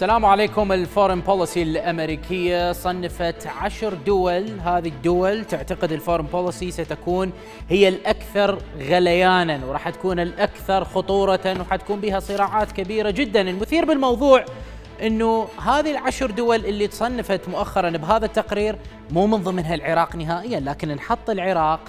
السلام عليكم الفورن بوليسي الأمريكية صنفت عشر دول هذه الدول تعتقد الفورن بوليسي ستكون هي الأكثر غليانا وراح تكون الأكثر خطورة وحتكون تكون بها صراعات كبيرة جدا المثير بالموضوع انه هذه العشر دول اللي تصنفت مؤخرا بهذا التقرير مو من ضمنها العراق نهائيا لكن نحط العراق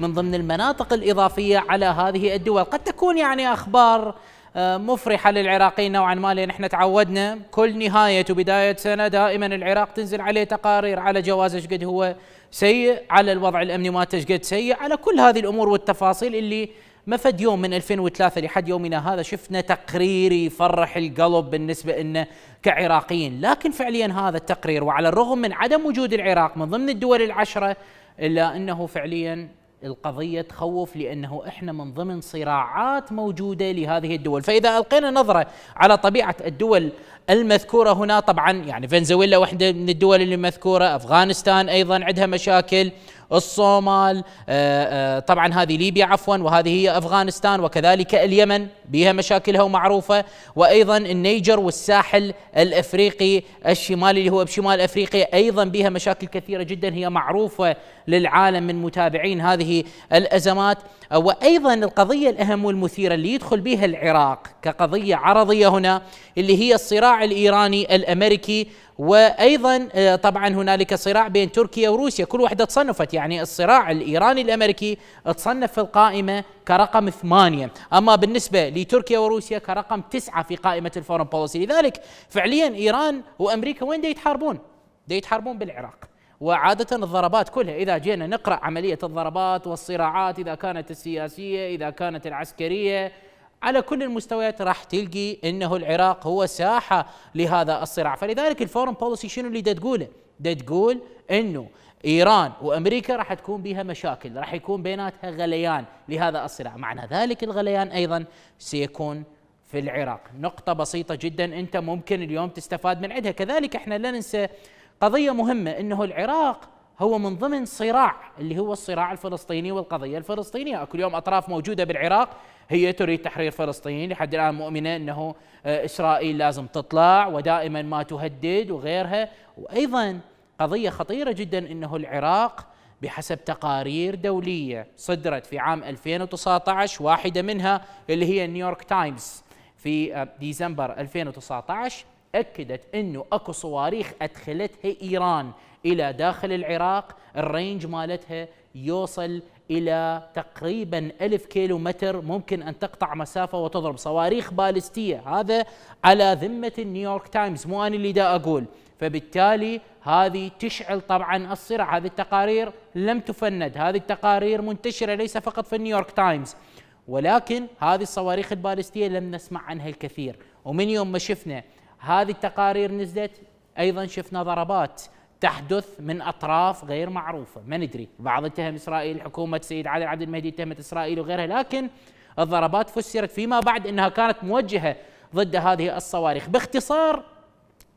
من ضمن المناطق الإضافية على هذه الدول قد تكون يعني أخبار آه، مفرحة للعراقيين نوعا ما لأن احنا تعودنا كل نهاية وبداية سنة دائما العراق تنزل عليه تقارير على جوازه شقد هو سيء على الوضع الأمني مالته تشقد سيء على كل هذه الأمور والتفاصيل اللي ما فد يوم من 2003 لحد يومنا هذا شفنا تقرير يفرح القلب بالنسبة لنا كعراقيين لكن فعليا هذا التقرير وعلى الرغم من عدم وجود العراق من ضمن الدول العشرة إلا أنه فعليا القضية تخوف لأنه إحنا من ضمن صراعات موجودة لهذه الدول فإذا ألقينا نظرة على طبيعة الدول المذكورة هنا طبعا يعني فنزويلا واحدة من الدول المذكورة أفغانستان أيضا عندها مشاكل الصومال آه، آه، طبعا هذه ليبيا عفوا وهذه هي أفغانستان وكذلك اليمن بها مشاكلها ومعروفة وأيضا النيجر والساحل الأفريقي الشمالي اللي هو بشمال أفريقيا أيضا بها مشاكل كثيرة جدا هي معروفة للعالم من متابعين هذه الأزمات آه، وأيضا القضية الأهم والمثيرة اللي يدخل بها العراق كقضية عرضية هنا اللي هي الصراع الإيراني الأمريكي وايضا آه، طبعا هنالك صراع بين تركيا وروسيا كل واحده تصنفت يعني الصراع الايراني الامريكي تصنف في القائمه كرقم ثمانيه، اما بالنسبه لتركيا وروسيا كرقم تسعه في قائمه الفورم بوليسي، لذلك فعليا ايران وامريكا وين دا يتحاربون؟ دا يتحاربون بالعراق. وعادة الضربات كلها إذا جينا نقرأ عملية الضربات والصراعات إذا كانت السياسية إذا كانت العسكرية على كل المستويات راح تلقي انه العراق هو ساحه لهذا الصراع فلذلك الفورم بوليسي شنو اللي تقوله تقول انه ايران وامريكا راح تكون بها مشاكل راح يكون بيناتها غليان لهذا الصراع معنى ذلك الغليان ايضا سيكون في العراق نقطة بسيطة جدا أنت ممكن اليوم تستفاد من عندها كذلك إحنا لا ننسى قضية مهمة أنه العراق هو من ضمن صراع اللي هو الصراع الفلسطيني والقضية الفلسطينية أكل يوم أطراف موجودة بالعراق هي تريد تحرير فلسطين لحد الآن مؤمنة أنه آه، إسرائيل لازم تطلع ودائما ما تهدد وغيرها وأيضا قضية خطيرة جدا أنه العراق بحسب تقارير دولية صدرت في عام 2019 واحدة منها اللي هي نيويورك تايمز في آه، ديسمبر 2019 أكدت أنه أكو صواريخ أدخلتها إيران إلى داخل العراق الرينج مالتها يوصل إلى تقريبا ألف كيلو متر ممكن أن تقطع مسافة وتضرب صواريخ بالستية هذا على ذمة نيويورك تايمز مو أنا اللي دا أقول فبالتالي هذه تشعل طبعا الصراع هذه التقارير لم تفند هذه التقارير منتشرة ليس فقط في نيويورك تايمز ولكن هذه الصواريخ البالستية لم نسمع عنها الكثير ومن يوم ما شفنا هذه التقارير نزلت أيضا شفنا ضربات تحدث من اطراف غير معروفه، ما ندري، بعض اتهم اسرائيل حكومه سيد عادل عبد المهدي اتهمت اسرائيل وغيرها، لكن الضربات فسرت فيما بعد انها كانت موجهه ضد هذه الصواريخ، باختصار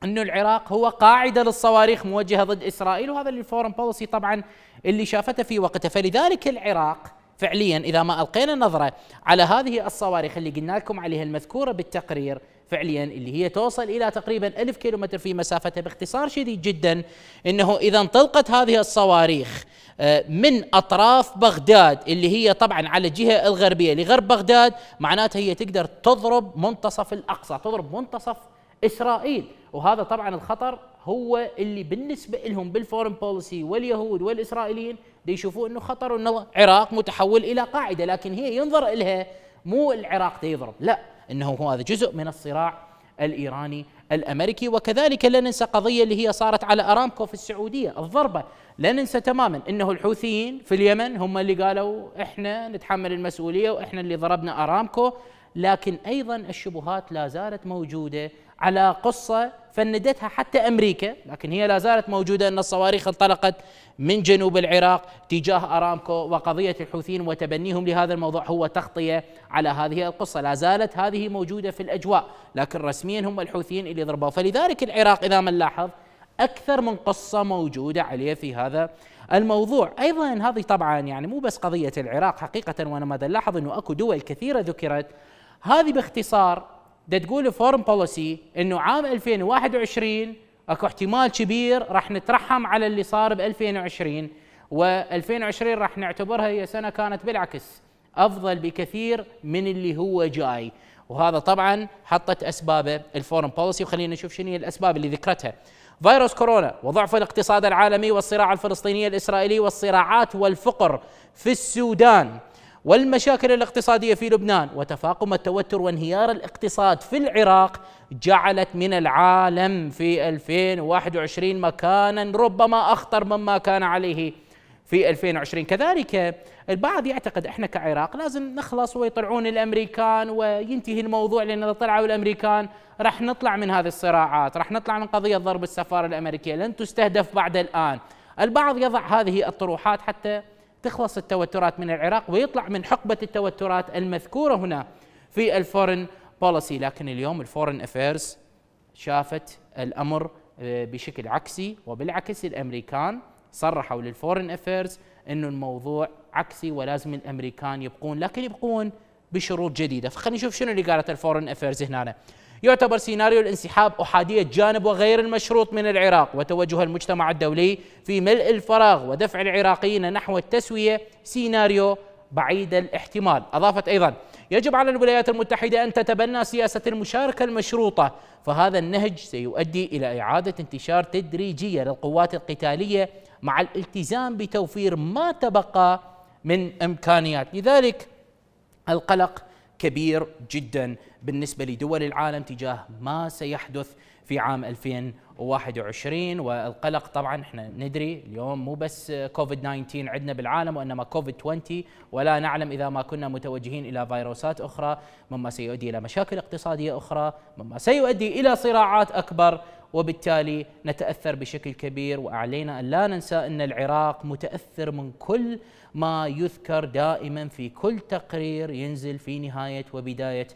انه العراق هو قاعده للصواريخ موجهه ضد اسرائيل وهذا اللي الفورم بوليسي طبعا اللي شافته في وقته، فلذلك العراق فعليا اذا ما القينا نظره على هذه الصواريخ اللي قلنا لكم عليها المذكوره بالتقرير فعليا اللي هي توصل إلى تقريبا ألف كيلومتر في مسافتها باختصار شديد جدا أنه إذا انطلقت هذه الصواريخ آه، من أطراف بغداد اللي هي طبعا على الجهة الغربية لغرب بغداد معناتها هي تقدر تضرب منتصف الأقصى تضرب منتصف إسرائيل وهذا طبعا الخطر هو اللي بالنسبة لهم بالفورن بوليسي واليهود والإسرائيليين بيشوفوا أنه خطر أنه العراق متحول إلى قاعدة لكن هي ينظر لها مو العراق يضرب لا انه هو هذا جزء من الصراع الايراني الامريكي وكذلك لا ننسى قضيه اللي هي صارت على ارامكو في السعوديه الضربه لا ننسى تماما انه الحوثيين في اليمن هم اللي قالوا احنا نتحمل المسؤوليه واحنا اللي ضربنا ارامكو لكن ايضا الشبهات لا زالت موجوده على قصة فندتها حتى أمريكا لكن هي لا زالت موجودة أن الصواريخ انطلقت من جنوب العراق تجاه أرامكو وقضية الحوثيين وتبنيهم لهذا الموضوع هو تغطية على هذه القصة لا زالت هذه موجودة في الأجواء لكن رسميا هم الحوثيين اللي ضربوا فلذلك العراق إذا ما نلاحظ أكثر من قصة موجودة عليه في هذا الموضوع أيضا هذه طبعا يعني مو بس قضية العراق حقيقة وأنا ما نلاحظ أنه أكو دول كثيرة ذكرت هذه باختصار دا تقول فورم بوليسي انه عام 2021 اكو احتمال كبير راح نترحم على اللي صار ب 2020 و2020 راح نعتبرها هي سنه كانت بالعكس افضل بكثير من اللي هو جاي وهذا طبعا حطت اسبابه الفورم بوليسي وخلينا نشوف شنو هي الاسباب اللي ذكرتها فيروس كورونا وضعف الاقتصاد العالمي والصراع الفلسطيني الاسرائيلي والصراعات والفقر في السودان والمشاكل الاقتصاديه في لبنان وتفاقم التوتر وانهيار الاقتصاد في العراق جعلت من العالم في 2021 مكانا ربما اخطر مما كان عليه في 2020 كذلك البعض يعتقد احنا كعراق لازم نخلص ويطلعون الامريكان وينتهي الموضوع لان اذا طلعوا الامريكان راح نطلع من هذه الصراعات راح نطلع من قضيه ضرب السفاره الامريكيه لن تستهدف بعد الان البعض يضع هذه الطروحات حتى تخلص التوترات من العراق ويطلع من حقبة التوترات المذكورة هنا في الفورن بوليسي لكن اليوم الفورن افيرز شافت الامر آه، بشكل عكسي وبالعكس الامريكان صرحوا للفورن افيرز انه الموضوع عكسي ولازم الامريكان يبقون لكن يبقون بشروط جديده فخلينا نشوف شنو اللي قالت الفورن افيرز هنا يعتبر سيناريو الانسحاب أحادية جانب وغير المشروط من العراق وتوجه المجتمع الدولي في ملء الفراغ ودفع العراقيين نحو التسوية سيناريو بعيد الاحتمال أضافت أيضا يجب على الولايات المتحدة أن تتبنى سياسة المشاركة المشروطة فهذا النهج سيؤدي إلى إعادة انتشار تدريجية للقوات القتالية مع الالتزام بتوفير ما تبقى من إمكانيات لذلك القلق كبير جدا بالنسبة لدول العالم تجاه ما سيحدث في عام 2021 والقلق طبعا احنا ندري اليوم مو بس كوفيد 19 عندنا بالعالم وانما كوفيد 20 ولا نعلم اذا ما كنا متوجهين الى فيروسات اخرى مما سيؤدي الى مشاكل اقتصاديه اخرى مما سيؤدي الى صراعات اكبر وبالتالي نتاثر بشكل كبير وعلينا ان لا ننسى ان العراق متاثر من كل ما يذكر دائما في كل تقرير ينزل في نهايه وبدايه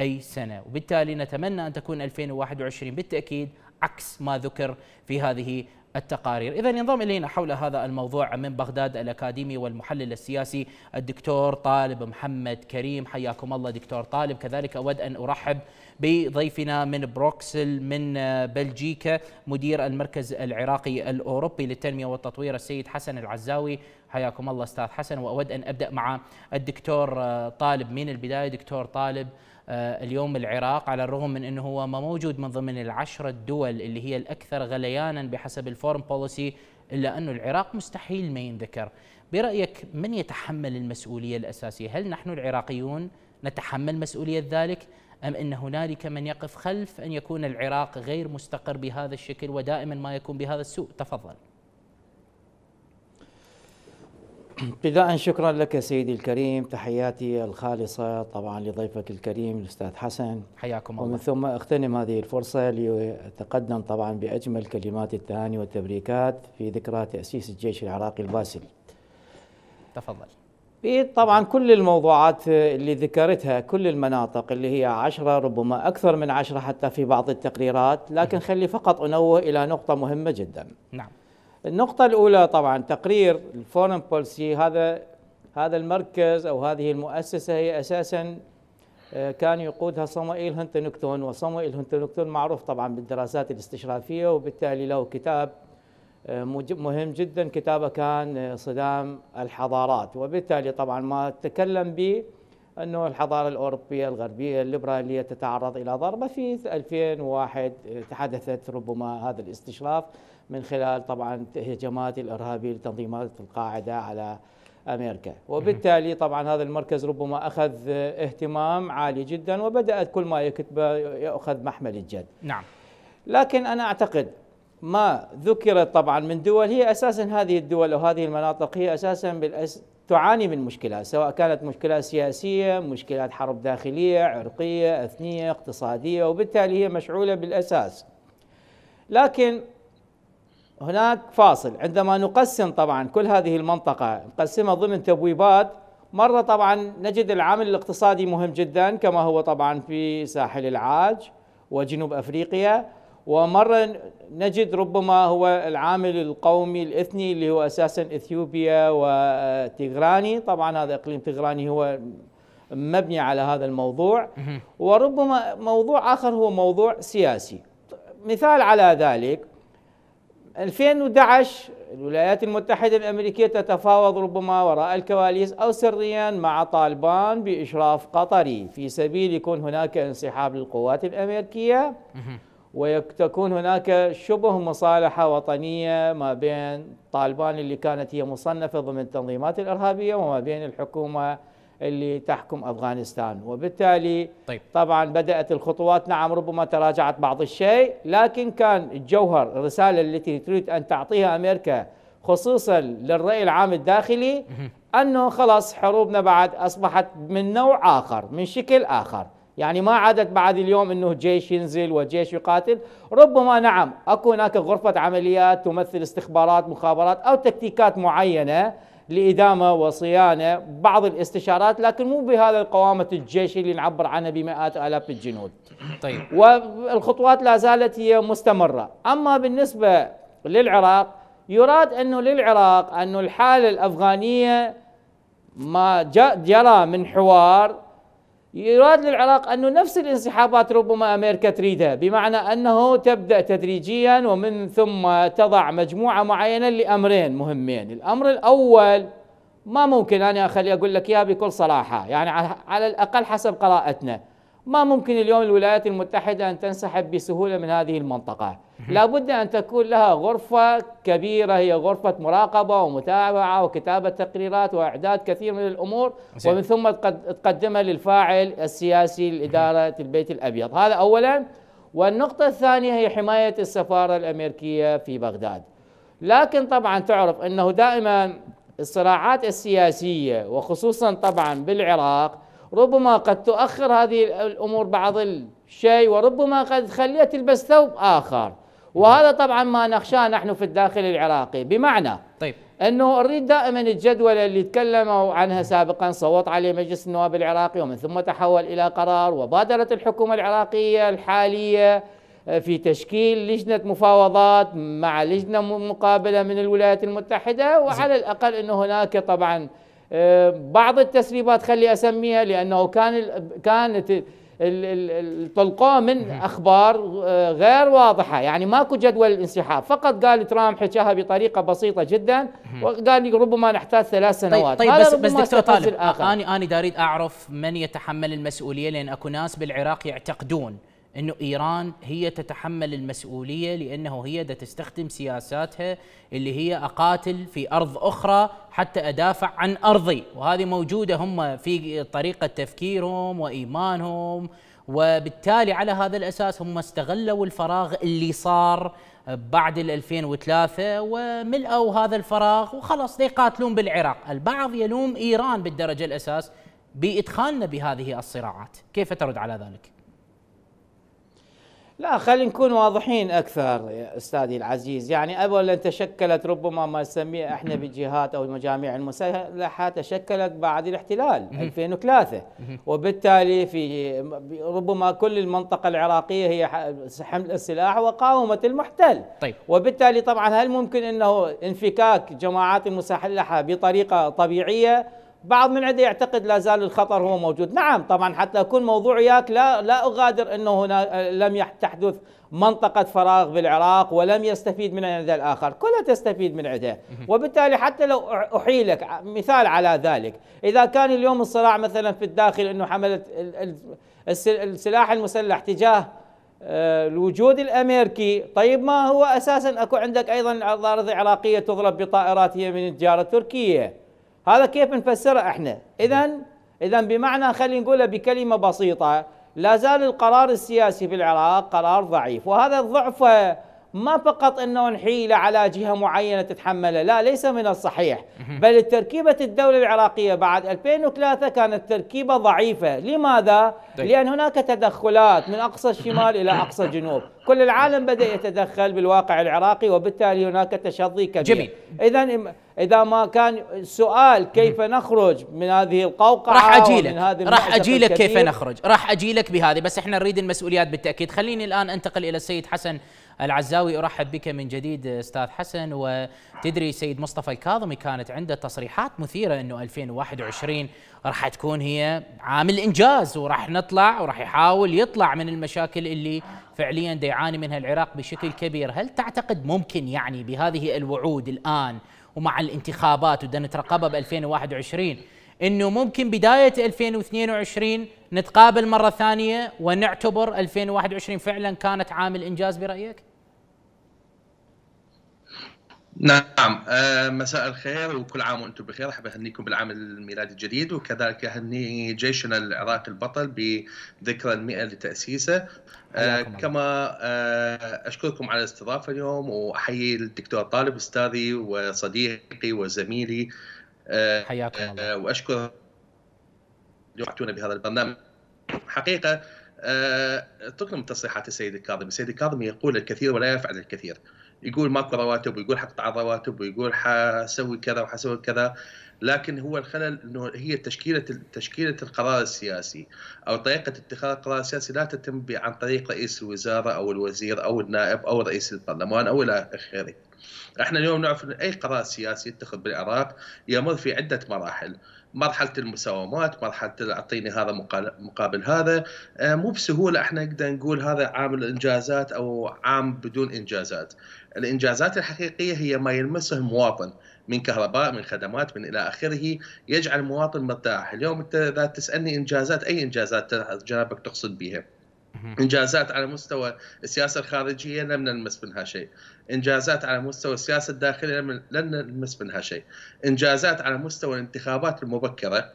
اي سنه، وبالتالي نتمنى ان تكون 2021 بالتاكيد عكس ما ذكر في هذه التقارير إذا ينضم إلينا حول هذا الموضوع من بغداد الأكاديمي والمحلل السياسي الدكتور طالب محمد كريم حياكم الله دكتور طالب كذلك أود أن أرحب بضيفنا من بروكسل من بلجيكا مدير المركز العراقي الأوروبي للتنمية والتطوير السيد حسن العزاوي حياكم الله أستاذ حسن وأود أن أبدأ مع الدكتور طالب من البداية دكتور طالب آه، اليوم العراق على الرغم من أنه هو ما موجود من ضمن العشرة الدول اللي هي الأكثر غليانا بحسب الفورم بوليسي إلا أن العراق مستحيل ما ينذكر برأيك من يتحمل المسؤولية الأساسية هل نحن العراقيون نتحمل مسؤولية ذلك أم أن هنالك من يقف خلف أن يكون العراق غير مستقر بهذا الشكل ودائما ما يكون بهذا السوء تفضل ابتداء شكرا لك سيدي الكريم تحياتي الخالصة طبعا لضيفك الكريم الأستاذ حسن حياكم الله ومن ثم أغتنم هذه الفرصة لأتقدم طبعا بأجمل كلمات التهاني والتبريكات في ذكرى تأسيس الجيش العراقي الباسل تفضل في طبعا كل الموضوعات اللي ذكرتها كل المناطق اللي هي عشرة ربما أكثر من عشرة حتى في بعض التقريرات لكن خلي فقط أنوه إلى نقطة مهمة جدا نعم النقطة الأولى طبعا تقرير الفورن بولسي هذا هذا المركز أو هذه المؤسسة هي أساسا آه، كان يقودها صموئيل هنتنكتون وصموئيل هنتنكتون معروف طبعا بالدراسات الاستشرافية وبالتالي له كتاب آه، مهم جدا كتابه كان آه، صدام الحضارات وبالتالي طبعا ما تكلم به أنه الحضارة الأوروبية الغربية الليبرالية تتعرض إلى ضربة في 2001 تحدثت ربما هذا الاستشراف من خلال طبعا هجمات الارهابي لتنظيمات القاعده على امريكا وبالتالي طبعا هذا المركز ربما اخذ اهتمام عالي جدا وبدات كل ما يكتبه ياخذ محمل الجد نعم لكن انا اعتقد ما ذكرت طبعا من دول هي اساسا هذه الدول وهذه المناطق هي اساسا بالأس تعاني من مشكلات سواء كانت مشكلات سياسية مشكلات حرب داخلية عرقية أثنية اقتصادية وبالتالي هي مشعولة بالأساس لكن هناك فاصل عندما نقسم طبعا كل هذه المنطقة نقسمها ضمن تبويبات مرة طبعا نجد العامل الاقتصادي مهم جدا كما هو طبعا في ساحل العاج وجنوب أفريقيا ومرة نجد ربما هو العامل القومي الإثني اللي هو أساسا إثيوبيا وتيغراني طبعا هذا إقليم تيغراني هو مبني على هذا الموضوع وربما موضوع آخر هو موضوع سياسي مثال على ذلك 2011 الولايات المتحدة الأمريكية تتفاوض ربما وراء الكواليس أو سريا مع طالبان بإشراف قطري في سبيل يكون هناك انسحاب للقوات الأمريكية وتكون هناك شبه مصالحة وطنية ما بين طالبان اللي كانت هي مصنفة ضمن التنظيمات الإرهابية وما بين الحكومة اللي تحكم افغانستان وبالتالي طيب. طبعا بدات الخطوات نعم ربما تراجعت بعض الشيء لكن كان الجوهر الرساله التي تريد ان تعطيها امريكا خصوصا للراي العام الداخلي انه خلاص حروبنا بعد اصبحت من نوع اخر من شكل اخر يعني ما عادت بعد اليوم انه جيش ينزل وجيش يقاتل ربما نعم اكو هناك غرفه عمليات تمثل استخبارات مخابرات او تكتيكات معينه لادامه وصيانه بعض الاستشارات لكن مو بهذا القوامه الجيش اللي نعبر عنها بمئات الاف الجنود. طيب والخطوات لا زالت هي مستمره، اما بالنسبه للعراق يراد انه للعراق انه الحاله الافغانيه ما جرى من حوار يراد للعراق أنه نفس الانسحابات ربما أمريكا تريدها بمعنى أنه تبدأ تدريجيا ومن ثم تضع مجموعة معينة لأمرين مهمين الأمر الأول ما ممكن أنا أخلي أقول لك إياه بكل صراحة يعني على الأقل حسب قراءتنا ما ممكن اليوم الولايات المتحدة أن تنسحب بسهولة من هذه المنطقة لابد أن تكون لها غرفة كبيرة هي غرفة مراقبة ومتابعة وكتابة تقريرات وإعداد كثير من الأمور ومن ثم تقدمها للفاعل السياسي لإدارة البيت الأبيض هذا أولا والنقطة الثانية هي حماية السفارة الأمريكية في بغداد لكن طبعا تعرف أنه دائما الصراعات السياسية وخصوصا طبعا بالعراق ربما قد تؤخر هذه الأمور بعض الشيء وربما قد تخليها تلبس ثوب آخر وهذا طبعا ما نخشاه نحن في الداخل العراقي بمعنى طيب انه اريد دائما الجدولة اللي تكلموا عنها سابقا صوت عليه مجلس النواب العراقي ومن ثم تحول الى قرار وبادرت الحكومه العراقيه الحاليه آه، في تشكيل لجنه مفاوضات مع لجنه مقابله من الولايات المتحده وعلى الاقل انه هناك طبعا بعض التسريبات خلي اسميها لانه كان كانت الطلقوه من اخبار آه، غير واضحه يعني ماكو جدول الانسحاب فقط قال ترامب حكاها بطريقه بسيطه جدا وقال ربما نحتاج ثلاث طيب، سنوات طيب, طيب بس بس دكتور طالب انا انا اريد اعرف من يتحمل المسؤوليه لان اكو ناس بالعراق يعتقدون انه ايران هي تتحمل المسؤوليه لانه هي دا تستخدم سياساتها اللي هي اقاتل في ارض اخرى حتى ادافع عن ارضي وهذه موجوده هم في طريقه تفكيرهم وايمانهم وبالتالي على هذا الاساس هم استغلوا الفراغ اللي صار بعد ال 2003 وملأوا هذا الفراغ وخلاص يقاتلون بالعراق، البعض يلوم ايران بالدرجه الاساس بادخالنا بهذه الصراعات، كيف ترد على ذلك؟ لا خلينا نكون واضحين اكثر يا استاذي العزيز يعني اولا تشكلت ربما ما نسميه احنا بالجهات او المجاميع المسلحه تشكلت بعد الاحتلال 2003 وبالتالي في ربما كل المنطقه العراقيه هي حمل السلاح وقاومه المحتل طيب. وبالتالي طبعا هل ممكن انه انفكاك جماعات المسلحه بطريقه طبيعيه بعض من عنده يعتقد لا زال الخطر هو موجود نعم طبعا حتى أكون موضوعيات لا, لا أغادر أنه هنا آه، لم تحدث منطقة فراغ بالعراق ولم يستفيد من عند الآخر كلها تستفيد من عده وبالتالي حتى لو أحيلك مثال على ذلك إذا كان اليوم الصراع مثلا في الداخل أنه حملت السلاح المسلح تجاه آه، الوجود الامريكي، طيب ما هو اساسا اكو عندك ايضا الاراضي العراقيه تضرب بطائرات هي من التجاره التركيه. هذا كيف نفسره احنا اذا اذا بمعنى خلينا نقولها بكلمه بسيطه لا زال القرار السياسي في العراق قرار ضعيف وهذا الضعف ما فقط انه نحيل على جهه معينه تتحمله لا ليس من الصحيح بل تركيبه الدوله العراقيه بعد 2003 كانت تركيبه ضعيفه لماذا طيب. لان هناك تدخلات من اقصى الشمال الى اقصى الجنوب كل العالم بدا يتدخل بالواقع العراقي وبالتالي هناك تشظي كبير جميل اذا اذا ما كان السؤال كيف نخرج من هذه القوقعه راح اجيلك راح اجيلك كيف نخرج راح اجيلك بهذه بس احنا نريد المسؤوليات بالتاكيد خليني الان انتقل الى السيد حسن العزاوي ارحب بك من جديد استاذ حسن وتدري سيد مصطفى الكاظمي كانت عنده تصريحات مثيره انه 2021 راح تكون هي عامل انجاز وراح نطلع وراح يحاول يطلع من المشاكل اللي فعليا يعاني منها العراق بشكل كبير، هل تعتقد ممكن يعني بهذه الوعود الان ومع الانتخابات ودنا نترقبها ب 2021 انه ممكن بدايه 2022 نتقابل مره ثانيه ونعتبر 2021 فعلا كانت عامل انجاز برايك؟ نعم آه مساء الخير وكل عام وانتم بخير احب اهنيكم بالعام الميلادي الجديد وكذلك اهني جيشنا العراقي البطل بذكرى المئة لتاسيسه آه كما آه اشكركم على الاستضافه اليوم واحيي الدكتور طالب استاذي وصديقي وزميلي حياكم الله آه، آه، واشكر جمعتونا بهذا البرنامج حقيقه اتركنا آه، من تصريحات السيد الكاظم، السيد الكاظم يقول الكثير ولا يفعل الكثير. يقول ماكو رواتب ويقول حقطع الرواتب ويقول حسوي كذا وحسوي كذا لكن هو الخلل انه هي تشكيله تشكيله القرار السياسي او طريقه اتخاذ القرار السياسي لا تتم عن طريق رئيس الوزاره او الوزير او النائب او رئيس البرلمان او الى اخره. احنا اليوم نعرف ان اي قرار سياسي يتخذ بالعراق يمر في عده مراحل مرحله المساومات مرحله اعطيني هذا مقابل هذا آه، مو بسهوله احنا نقدر نقول هذا عام الانجازات او عام بدون انجازات الانجازات الحقيقيه هي ما يلمسه المواطن من كهرباء من خدمات من الى اخره يجعل المواطن مرتاح اليوم انت اذا تسالني انجازات اي انجازات جنابك تقصد بها انجازات على مستوى السياسه الخارجيه لم نلمس منها شيء، انجازات على مستوى السياسه الداخليه لم نلمس منها شيء، انجازات على مستوى الانتخابات المبكره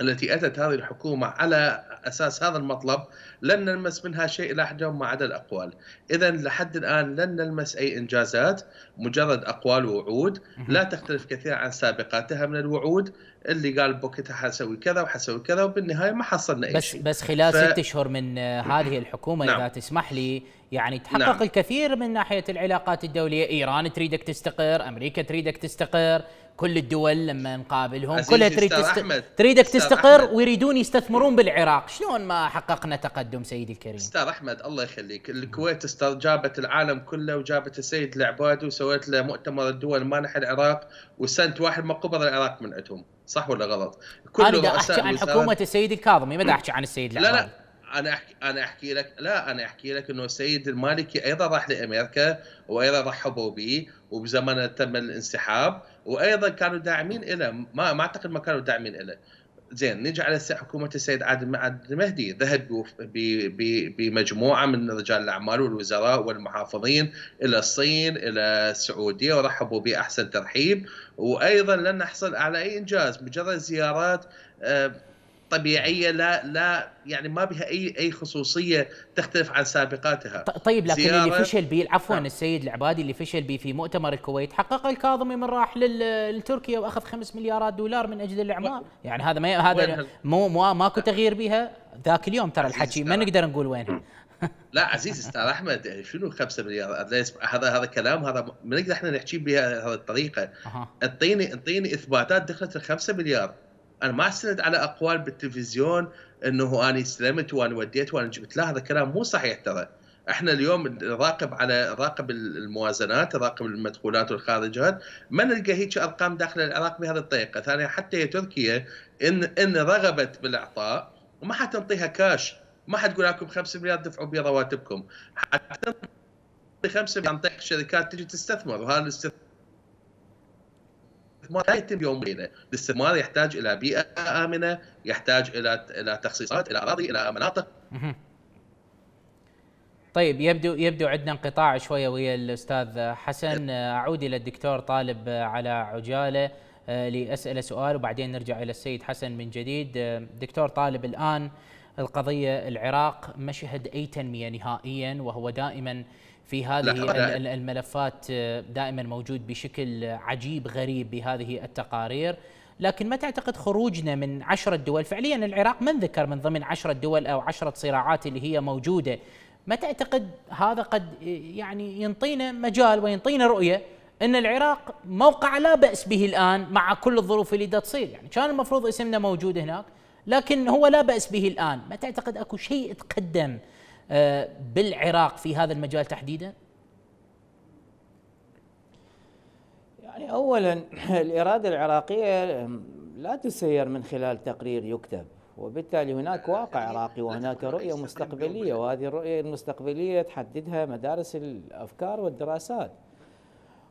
التي أتت هذه الحكومة على أساس هذا المطلب لن نلمس منها شيء إلى حد ما عدا الأقوال إذا لحد الآن لن نلمس أي إنجازات مجرد أقوال ووعود لا تختلف كثيرا عن سابقاتها من الوعود اللي قال بوكتها حسوي كذا وحسوي كذا وبالنهايه ما حصلنا أي بس شيء. بس خلال ف... ست اشهر من هذه الحكومه نعم. اذا تسمح لي يعني نعم. تحقق نعم. الكثير من ناحيه العلاقات الدوليه، ايران تريدك تستقر، امريكا تريدك تستقر، كل الدول لما نقابلهم كلها تريد تست... تريدك تستقر أحمد. ويريدون يستثمرون بالعراق شلون ما حققنا تقدم سيدي الكريم استاذ احمد الله يخليك الكويت استجابت العالم كله وجابت السيد العباد وسويت له مؤتمر الدول مانح العراق وسنت واحد ما قبض العراق من عندهم صح ولا غلط كل انا احكي عن حكومه السيد الكاظمي ما احكي عن السيد العباد لا لا انا احكي انا احكي لك لا انا احكي لك انه السيد المالكي ايضا راح لامريكا وايضا رحبوا به وبزمن تم الانسحاب وايضا كانوا داعمين له ما ما اعتقد ما كانوا داعمين له زين نجي على حكومه السيد عادل المهدي ذهب بمجموعه من رجال الاعمال والوزراء والمحافظين الى الصين الى السعوديه ورحبوا باحسن ترحيب وايضا لن نحصل على اي انجاز مجرد زيارات آه، طبيعيه لا لا يعني ما بها اي اي خصوصيه تختلف عن سابقاتها طيب لكن اللي فشل به عفوا آه. السيد العبادي اللي فشل به في مؤتمر الكويت حقق الكاظمي من راح لتركيا واخذ 5 مليارات دولار من اجل الاعمار يعني هذا ما هذا مو مو ماكو تغيير بها ذاك اليوم ترى الحكي ما نقدر نقول وينها لا عزيز استاذ احمد شنو 5 مليار هذا هذا كلام هذا ما نقدر احنا نحكي بهذه الطريقه اعطيني اعطيني اثباتات دخلت ال 5 مليار انا ما استند على اقوال بالتلفزيون انه انا استلمت وانا وديت وانا جبت لا هذا كلام مو صحيح ترى احنا اليوم نراقب على نراقب الموازنات نراقب المدخولات والخارجات ما نلقى هيك ارقام داخل العراق بهذه الطريقه ثانيا حتى هي تركيا ان ان رغبت بالاعطاء وما حتنطيها كاش ما حتقول لكم 5 مليار دفعوا بي رواتبكم حتنطي 5 مليار شركات تجي تستثمر وهذا الاستثمار الاستثمار لا يتم يوم وليله، الاستثمار يحتاج الى بيئه امنه، يحتاج الى الى تخصيصات، الى اراضي، الى مناطق. طيب يبدو يبدو عندنا انقطاع شويه ويا الاستاذ حسن، اعود الى الدكتور طالب على عجاله آه، لاساله سؤال وبعدين نرجع الى السيد حسن من جديد، آه، دكتور طالب الان القضيه العراق مشهد اي تنميه نهائيا وهو دائما في هذه الملفات آه، دائما موجود بشكل عجيب غريب بهذه التقارير لكن ما تعتقد خروجنا من عشرة دول فعليا العراق من ذكر من ضمن عشرة دول أو عشرة صراعات اللي هي موجودة ما تعتقد هذا قد آه، يعني ينطينا مجال وينطينا رؤية أن العراق موقع لا بأس به الآن مع كل الظروف اللي دا تصير يعني كان المفروض اسمنا موجود هناك لكن هو لا بأس به الآن ما تعتقد أكو شيء تقدم آه، بالعراق في هذا المجال تحديدا؟ يعني اولا الاراده العراقيه لا تسير من خلال تقرير يكتب وبالتالي هناك واقع عراقي وهناك رؤية مستقبلية وهذه الرؤية المستقبلية تحددها مدارس الأفكار والدراسات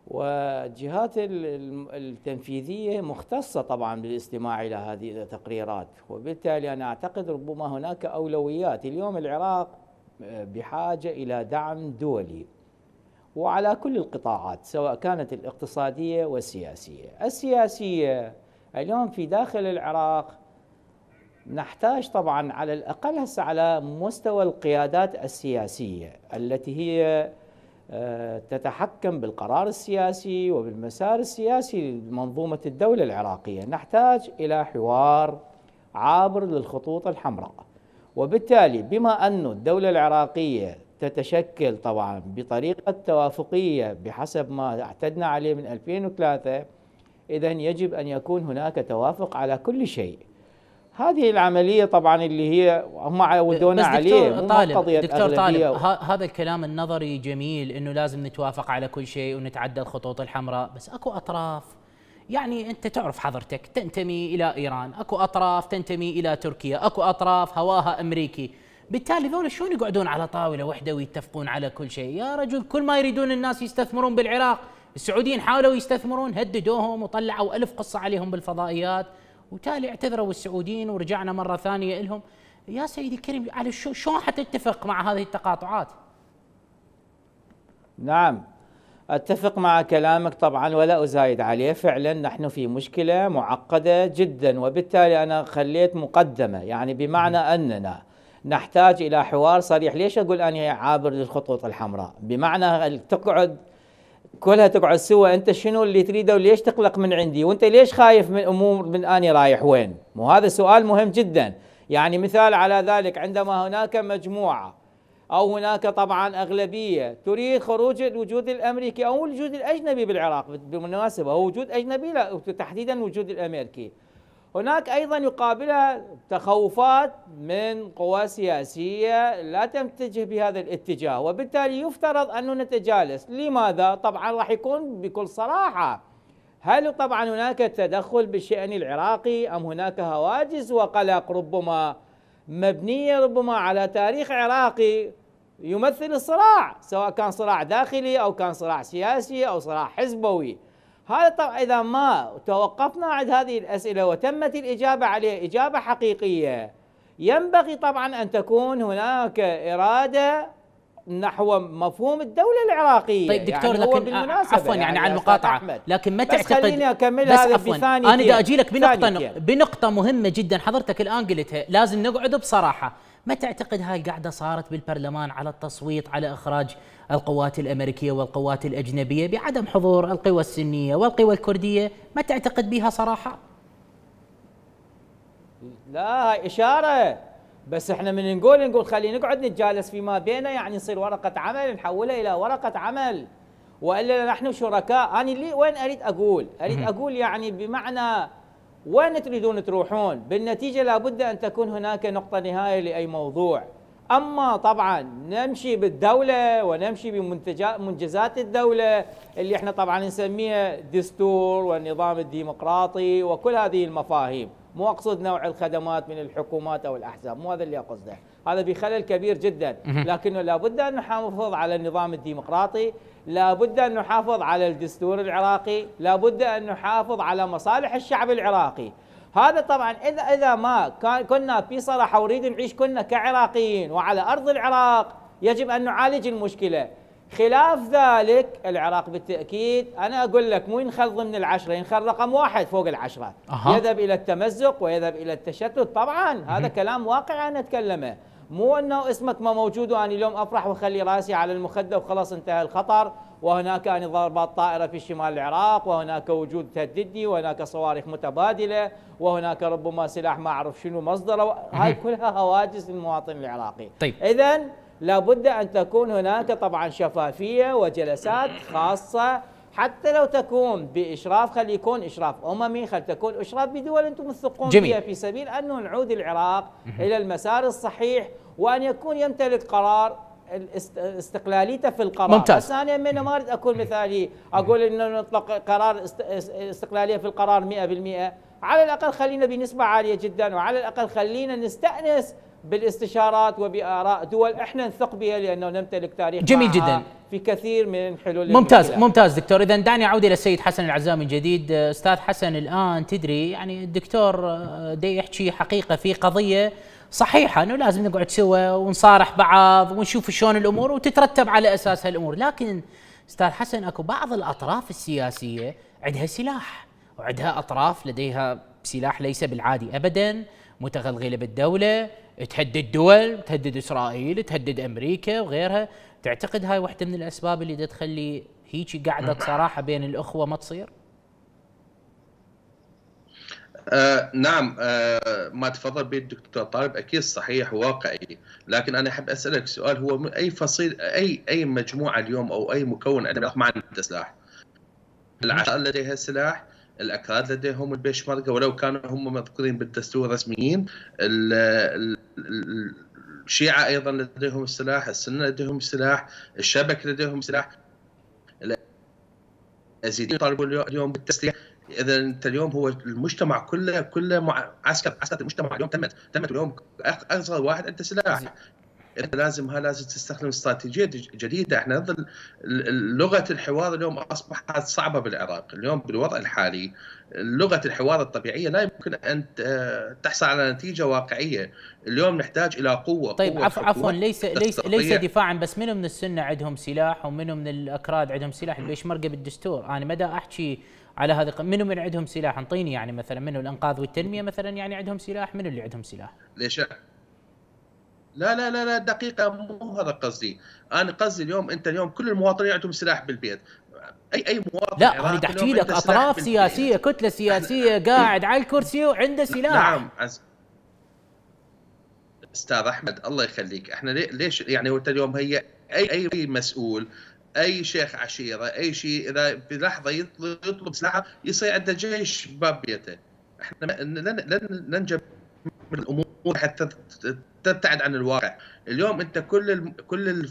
والجهات التنفيذية مختصة طبعا بالاستماع إلى هذه التقريرات وبالتالي أنا أعتقد ربما هناك أولويات اليوم العراق بحاجه الى دعم دولي وعلى كل القطاعات سواء كانت الاقتصاديه والسياسيه. السياسيه اليوم في داخل العراق نحتاج طبعا على الاقل هسه على مستوى القيادات السياسيه التي هي آه، تتحكم بالقرار السياسي وبالمسار السياسي لمنظومه الدوله العراقيه، نحتاج الى حوار عابر للخطوط الحمراء. وبالتالي بما أن الدولة العراقية تتشكل طبعا بطريقة توافقية بحسب ما اعتدنا عليه من 2003 إذا يجب أن يكون هناك توافق على كل شيء هذه العملية طبعا اللي هي هم عودونا عليه طالب دكتور طالب هذا الكلام النظري جميل انه لازم نتوافق على كل شيء ونتعدى الخطوط الحمراء بس اكو اطراف يعني انت تعرف حضرتك تنتمي الى ايران، اكو اطراف تنتمي الى تركيا، اكو اطراف هواها امريكي، بالتالي ذول شلون يقعدون على طاوله واحده ويتفقون على كل شيء؟ يا رجل كل ما يريدون الناس يستثمرون بالعراق، السعوديين حاولوا يستثمرون هددوهم وطلعوا ألف قصه عليهم بالفضائيات، وتالي اعتذروا السعوديين ورجعنا مره ثانيه لهم. يا سيدي الكريم على شو شلون حتتفق مع هذه التقاطعات؟ نعم أتفق مع كلامك طبعا ولا أزايد عليه فعلا نحن في مشكلة معقدة جدا وبالتالي أنا خليت مقدمة يعني بمعنى أننا نحتاج إلى حوار صريح ليش أقول اني عابر للخطوط الحمراء بمعنى تقعد كلها تقعد سوا أنت شنو اللي تريده وليش تقلق من عندي وأنت ليش خايف من أمور من أني رايح وين وهذا سؤال مهم جدا يعني مثال على ذلك عندما هناك مجموعة أو هناك طبعا أغلبية تريد خروج الوجود الأمريكي أو الوجود الأجنبي بالعراق بالمناسبة هو وجود أجنبي لا تحديدا الوجود الأمريكي هناك أيضا يقابلها تخوفات من قوى سياسية لا تتجه بهذا الاتجاه وبالتالي يفترض أن نتجالس لماذا؟ طبعا راح يكون بكل صراحة هل طبعا هناك تدخل بالشأن العراقي أم هناك هواجس وقلق ربما مبنية ربما على تاريخ عراقي يمثل الصراع سواء كان صراع داخلي أو كان صراع سياسي أو صراع حزبوي هذا طبعا إذا ما توقفنا عند هذه الأسئلة وتمت الإجابة عليه إجابة حقيقية ينبغي طبعا أن تكون هناك إرادة نحو مفهوم الدولة العراقية طيب يعني دكتور يعني لكن عفوا يعني, يعني على المقاطعة لكن ما بس تعتقد خليني أكمل بس هذا عفوا أنا بدي أجي لك بنقطة بنقطة مهمة جدا حضرتك الآن قلتها لازم نقعد بصراحة ما تعتقد هاي القاعده صارت بالبرلمان على التصويت على إخراج القوات الأمريكية والقوات الأجنبية بعدم حضور القوى السنية والقوى الكردية ما تعتقد بها صراحة؟ لا هاي إشارة بس احنا من نقول نقول خلينا نقعد نتجالس فيما بيننا يعني نصير ورقة عمل نحولها إلى ورقة عمل والا نحن شركاء انا لي وين اريد اقول؟ اريد اقول يعني بمعنى وين تريدون تروحون بالنتيجة لابد أن تكون هناك نقطة نهاية لأي موضوع أما طبعا نمشي بالدولة ونمشي بمنجزات الدولة اللي احنا طبعا نسميها دستور والنظام الديمقراطي وكل هذه المفاهيم مو أقصد نوع الخدمات من الحكومات أو الأحزاب مو هذا اللي أقصده هذا بخلل كبير جدا لكنه لابد أن نحافظ على النظام الديمقراطي لابد أن نحافظ على الدستور العراقي لابد أن نحافظ على مصالح الشعب العراقي هذا طبعا إذا إذا ما كنا في صراحة ونريد نعيش كنا كعراقيين وعلى أرض العراق يجب أن نعالج المشكلة خلاف ذلك العراق بالتأكيد أنا أقول لك مو ينخل ضمن العشرة ينخل رقم واحد فوق العشرة أه. يذهب إلى التمزق ويذهب إلى التشتت طبعا هذا كلام واقع أنا أتكلمه مو انه اسمك ما موجود وانا اليوم افرح واخلي راسي على المخده وخلاص انتهى الخطر وهناك اني يعني ضربات طائره في شمال العراق وهناك وجود تهددني وهناك صواريخ متبادله وهناك ربما سلاح ما اعرف شنو مصدره هاي كلها هواجس للمواطن العراقي طيب اذا لابد ان تكون هناك طبعا شفافيه وجلسات خاصه حتى لو تكون باشراف خلي يكون اشراف اممي خلي تكون اشراف بدول انتم تثقون فيها في سبيل انه نعود العراق الى المسار الصحيح وان يكون يمتلك قرار استقلاليته في القرار ممتاز ثانيا انا من ما اريد اكون مثالي اقول انه نطلق قرار استقلاليه في القرار 100% على الاقل خلينا بنسبه عاليه جدا وعلى الاقل خلينا نستانس بالاستشارات وباراء دول احنا نثق بها لانه نمتلك تاريخ جميل جدا في كثير من حلول ممتاز المشكلة. ممتاز دكتور اذا دعني اعود الى السيد حسن العزام من جديد استاذ حسن الان تدري يعني الدكتور دي يحكي حقيقه في قضيه صحيحه انه لازم نقعد سوا ونصارح بعض ونشوف شلون الامور وتترتب على اساس هالامور لكن استاذ حسن اكو بعض الاطراف السياسيه عندها سلاح وعندها اطراف لديها سلاح ليس بالعادي ابدا متغلغله بالدوله تهدد دول تهدد اسرائيل تهدد امريكا وغيرها تعتقد هاي واحده من الاسباب اللي تخلي هيجي قاعده صراحه بين الاخوه ما تصير آه نعم آه ما تفضل به الدكتور طالب اكيد صحيح واقعي لكن انا احب اسالك سؤال هو اي فصيل اي اي مجموعه اليوم او اي مكون عندنا ما عنده سلاح العشائر لديها سلاح الاكراد لديهم البيشمركه ولو كانوا هم مذكورين بالدستور رسميين ال الشيعة أيضا لديهم السلاح السنة لديهم السلاح الشبك لديهم السلاح الأزيديين يطالبون اليوم بالتسلية اذا انت اليوم هو المجتمع كله كله مع عسكر عسكر المجتمع اليوم تمت تمت اليوم اصغر واحد عنده سلاح انت لازم لازم تستخدم استراتيجيه جديده احنا نظل لغه الحوار اليوم اصبحت صعبه بالعراق، اليوم بالوضع الحالي لغه الحوار الطبيعيه لا يمكن ان تحصل على نتيجه واقعيه، اليوم نحتاج الى قوه طيب قوة عفوا عفوا ليس ليس ليس دفاعا بس منو من السنه عندهم سلاح ومنو من الاكراد عندهم سلاح البيشمركه بالدستور، انا مدى احكي على هذا منو من عندهم سلاح انطيني يعني مثلا منو الانقاذ والتنميه مثلا يعني عندهم سلاح منو اللي عندهم سلاح؟ ليش لا لا لا لا دقيقة مو هذا قصدي، أنا قصدي اليوم أنت اليوم كل المواطنين عندهم سلاح بالبيت، أي أي مواطن لا أنا قاعد أحكي لك أطراف سياسية كتلة سياسية قاعد على الكرسي وعنده سلاح نعم عز... استاذ احمد الله يخليك احنا ليش يعني انت اليوم هي اي اي مسؤول اي شيخ عشيره اي شيء اذا بلحظه يطلب سلاح يصير عنده جيش باب بيته احنا لن لن ننجب من الامور حتى تبتعد عن الواقع اليوم انت كل الـ كل الـ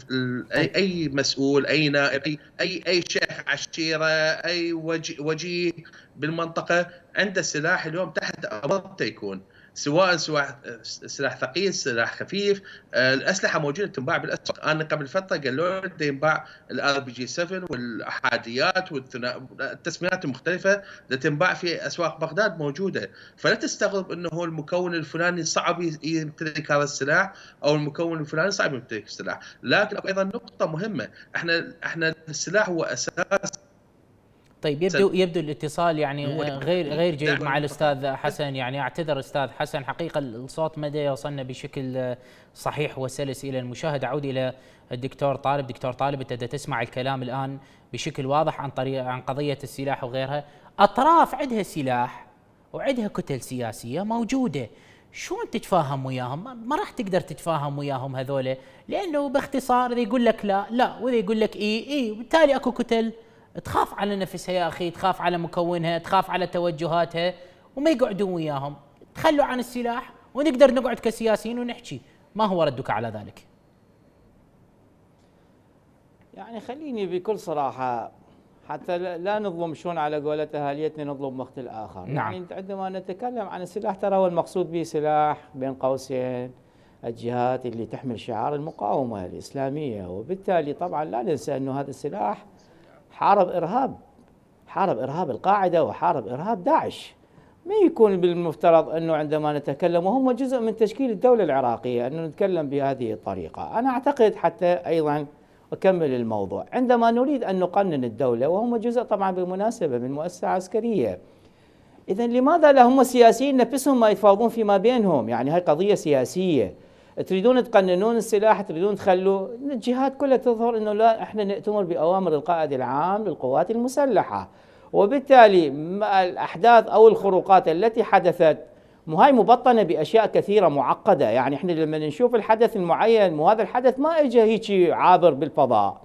اي اي مسؤول اي نائب اي اي, أي شيخ عشيره اي وجيه بالمنطقه عنده سلاح اليوم تحت امرته يكون سواء سواء سلاح ثقيل سلاح خفيف آه، الاسلحه موجوده تنباع بالاسواق انا قبل فتره قالوا لي ينباع الار بي جي 7 والاحاديات والتسميات المختلفه تنباع في اسواق بغداد موجوده فلا تستغرب انه هو المكون الفلاني صعب يمتلك هذا السلاح او المكون الفلاني صعب يمتلك السلاح لكن ايضا نقطه مهمه احنا احنا السلاح هو اساس طيب يبدو يبدو الاتصال يعني غير غير جيد مع الاستاذ حسن يعني اعتذر استاذ حسن حقيقه الصوت ما يوصلنا بشكل صحيح وسلس الى المشاهد اعود الى الدكتور طالب دكتور طالب انت تسمع الكلام الان بشكل واضح عن طريق عن قضيه السلاح وغيرها اطراف عندها سلاح وعندها كتل سياسيه موجوده شلون تتفاهم وياهم؟ ما راح تقدر تتفاهم وياهم هذول لانه باختصار اذا يقول لك لا لا واذا يقول لك اي اي وبالتالي اكو كتل تخاف على نفسها يا اخي تخاف على مكونها تخاف على توجهاتها وما يقعدون وياهم تخلوا عن السلاح ونقدر نقعد كسياسيين ونحكي ما هو ردك على ذلك يعني خليني بكل صراحه حتى لا نظلم شلون على قولتها اهاليتنا نظلم وقت الاخر يعني نعم. يعني عندما نتكلم عن السلاح ترى هو المقصود به سلاح بين قوسين الجهات اللي تحمل شعار المقاومه الاسلاميه وبالتالي طبعا لا ننسى انه هذا السلاح حارب إرهاب حارب إرهاب القاعدة وحارب إرهاب داعش ما يكون بالمفترض أنه عندما نتكلم وهم جزء من تشكيل الدولة العراقية أنه نتكلم بهذه الطريقة أنا أعتقد حتى أيضا أكمل الموضوع عندما نريد أن نقنن الدولة وهم جزء طبعا بالمناسبة من مؤسسة عسكرية إذا لماذا لا هم السياسيين نفسهم ما يتفاوضون فيما بينهم يعني هاي قضية سياسية تريدون تقننون السلاح تريدون تخلوا الجهات كلها تظهر انه لا احنا نأتمر باوامر القائد العام للقوات المسلحه وبالتالي الاحداث او الخروقات التي حدثت مو هاي مبطنه باشياء كثيره معقده يعني احنا لما نشوف الحدث المعين مو هذا الحدث ما اجى هيك عابر بالفضاء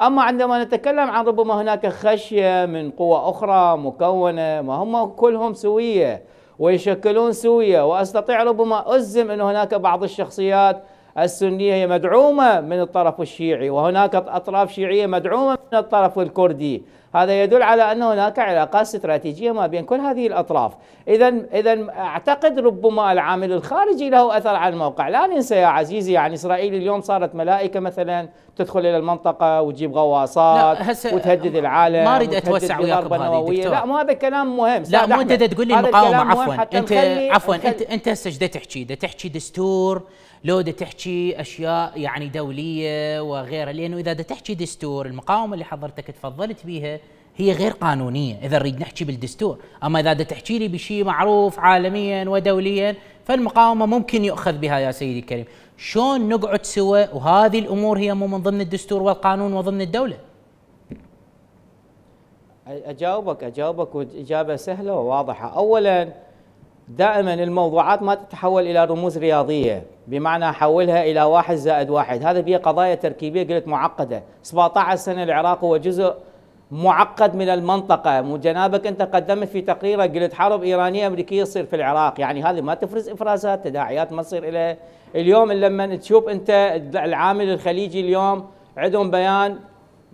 اما عندما نتكلم عن ربما هناك خشيه من قوى اخرى مكونه ما هم كلهم سويه ويشكلون سوريا واستطيع ربما اجزم ان هناك بعض الشخصيات السنيه هي مدعومه من الطرف الشيعي وهناك اطراف شيعيه مدعومه من الطرف الكردي هذا يدل على ان هناك علاقات استراتيجيه ما بين كل هذه الاطراف اذا اذا اعتقد ربما العامل الخارجي له اثر على الموقع لا ننسى يا عزيزي يعني اسرائيل اليوم صارت ملائكه مثلا تدخل الى المنطقه وتجيب غواصات وتهدد العالم ما اريد اتوسع وياك نوويه لا مو هذا كلام مهم لا مو انت تقول لي المقاومه عفوا انت عفوا انت انت هسه تحكي تحكي دستور لو دا تحكي اشياء يعني دوليه وغيرها لانه اذا دا تحكي دستور المقاومه اللي حضرتك تفضلت بيها هي غير قانونيه اذا نريد نحكي بالدستور اما اذا دا تحكي لي بشيء معروف عالميا ودوليا فالمقاومه ممكن يؤخذ بها يا سيدي الكريم شلون نقعد سوا وهذه الامور هي مو من ضمن الدستور والقانون وضمن الدوله اجاوبك اجاوبك واجابه سهله وواضحه اولا دائما الموضوعات ما تتحول الى رموز رياضيه بمعنى حولها الى واحد زائد واحد هذا فيها قضايا تركيبيه قلت معقده 17 سنه العراق هو جزء معقد من المنطقة وجنابك جنابك أنت قدمت في تقريرك قلت حرب إيرانية أمريكية تصير في العراق يعني هذه ما تفرز إفرازات تداعيات ما تصير إلى اليوم لما تشوف أنت العامل الخليجي اليوم عندهم بيان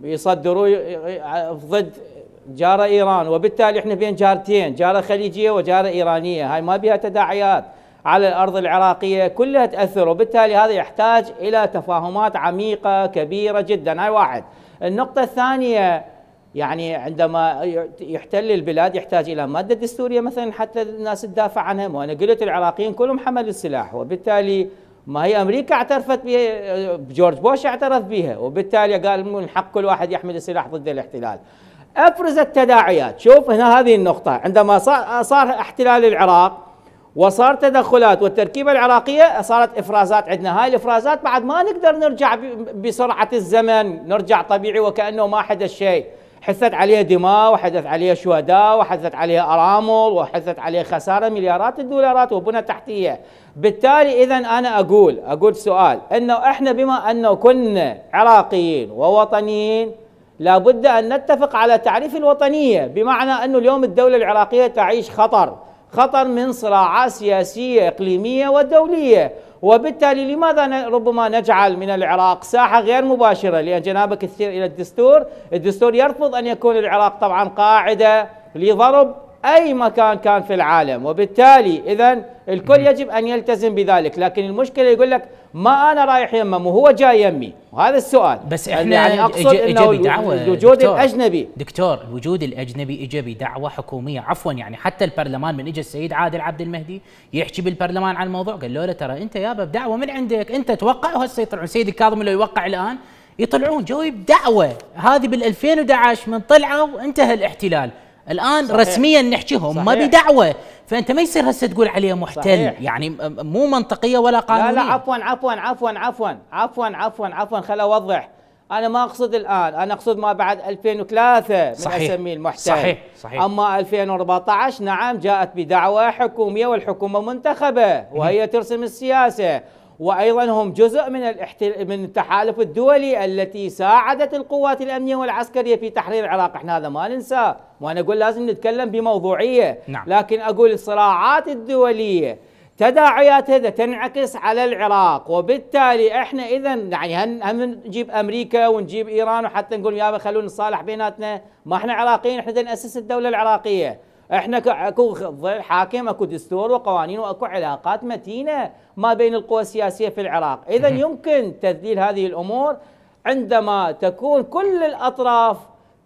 يصدروا ضد جارة إيران وبالتالي احنا بين جارتين جارة خليجية وجارة إيرانية هاي ما بها تداعيات على الأرض العراقية كلها تأثر وبالتالي هذا يحتاج إلى تفاهمات عميقة كبيرة جدا هاي واحد النقطة الثانية يعني عندما يحتل البلاد يحتاج الى ماده دستوريه مثلا حتى الناس تدافع عنها وانا قلت العراقيين كلهم حملوا السلاح وبالتالي ما هي امريكا اعترفت بها جورج بوش اعترف بها وبالتالي قال من حق كل واحد يحمل السلاح ضد الاحتلال افرزت تداعيات شوف هنا هذه النقطه عندما صار, صار احتلال العراق وصار تدخلات والتركيبه العراقيه صارت افرازات عندنا هاي الافرازات بعد ما نقدر نرجع بسرعه الزمن نرجع طبيعي وكانه ما حدث شيء حثت عليه دماء وحدث عليه شهداء وحثت عليه ارامل وحثت عليه خساره مليارات الدولارات وبنى تحتيه بالتالي اذا انا اقول اقول سؤال انه احنا بما انه كنا عراقيين ووطنيين لابد أن نتفق على تعريف الوطنية بمعنى أن اليوم الدولة العراقية تعيش خطر خطر من صراعات سياسية إقليمية ودولية وبالتالي لماذا ربما نجعل من العراق ساحة غير مباشرة لأن جنابك كثير إلى الدستور الدستور يرفض أن يكون العراق طبعا قاعدة لضرب أي مكان كان في العالم وبالتالي إذا الكل يجب أن يلتزم بذلك لكن المشكلة يقول لك ما انا رايح يمه وهو جاي يمي وهذا السؤال بس احنا يعني اقصد انه دعوة الوجود دكتور الاجنبي دكتور الوجود الاجنبي اجى بدعوه حكوميه عفوا يعني حتى البرلمان من اجى السيد عادل عبد المهدي يحكي بالبرلمان عن الموضوع قال له ترى انت يابا بدعوه من عندك انت توقع وهسه يطلعون سيدي الكاظم لو يوقع الان يطلعون جوي بدعوه هذه بال 2011 من طلعوا انتهى الاحتلال الان صحيح. رسميا نحكيهم ما بدعوه فانت ما يصير هسه تقول عليه محتل صحيح. يعني مو منطقيه ولا قانونيه لا لا عفوا عفوا عفوا عفوا عفوا عفوا عفوا خل اوضح انا ما اقصد الان انا اقصد ما بعد 2003 من صحيح. اسميه المحتل صحيح صحيح اما 2014 نعم جاءت بدعوه حكوميه والحكومه منتخبه وهي ترسم السياسه وايضا هم جزء من الاحتل... من التحالف الدولي التي ساعدت القوات الامنيه والعسكريه في تحرير العراق، احنا هذا ما ننساه، وانا اقول لازم نتكلم بموضوعيه، نعم. لكن اقول الصراعات الدوليه تداعيات هذا تنعكس على العراق وبالتالي احنا اذا يعني هم نجيب امريكا ونجيب ايران وحتى نقول يابا خلونا نصالح بيناتنا ما احنا عراقيين احنا ناسس الدوله العراقيه احنا اكو حاكم اكو دستور وقوانين واكو علاقات متينه ما بين القوى السياسيه في العراق، اذا يمكن تذليل هذه الامور عندما تكون كل الاطراف